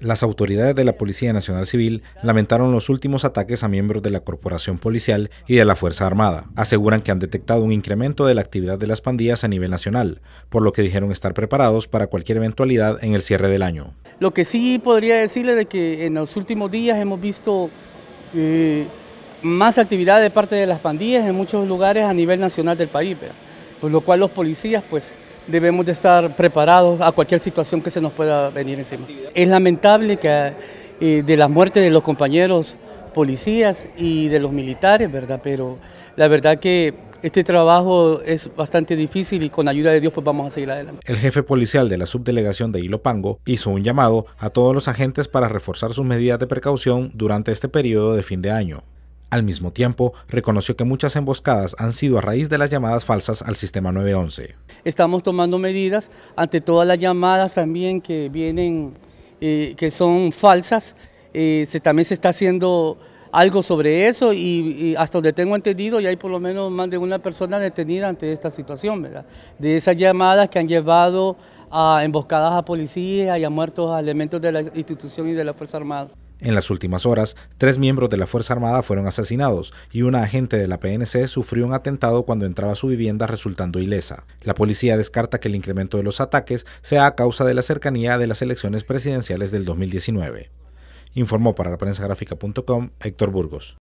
Las autoridades de la Policía Nacional Civil lamentaron los últimos ataques a miembros de la Corporación Policial y de la Fuerza Armada. Aseguran que han detectado un incremento de la actividad de las pandillas a nivel nacional, por lo que dijeron estar preparados para cualquier eventualidad en el cierre del año. Lo que sí podría decirle es que en los últimos días hemos visto eh, más actividad de parte de las pandillas en muchos lugares a nivel nacional del país, por lo cual los policías pues debemos de estar preparados a cualquier situación que se nos pueda venir encima. Es lamentable que eh, de la muerte de los compañeros policías y de los militares, ¿verdad? Pero la verdad que este trabajo es bastante difícil y con ayuda de Dios pues vamos a seguir adelante. El jefe policial de la subdelegación de Ilopango hizo un llamado a todos los agentes para reforzar sus medidas de precaución durante este periodo de fin de año. Al mismo tiempo, reconoció que muchas emboscadas han sido a raíz de las llamadas falsas al sistema 911. Estamos tomando medidas ante todas las llamadas también que vienen, eh, que son falsas. Eh, se, también se está haciendo algo sobre eso y, hasta donde tengo entendido ya hay por lo menos más de una persona detenida ante esta situación, ¿verdad? De esas llamadas que han llevado a emboscadas a policías y a muertos a elementos de la institución y de la Fuerza Armada. En las últimas horas, tres miembros de la Fuerza Armada fueron asesinados y una agente de la PNC sufrió un atentado cuando entraba a su vivienda resultando ilesa. La policía descarta que el incremento de los ataques sea a causa de la cercanía de las elecciones presidenciales del 2019. Informó para la prensa Héctor Burgos.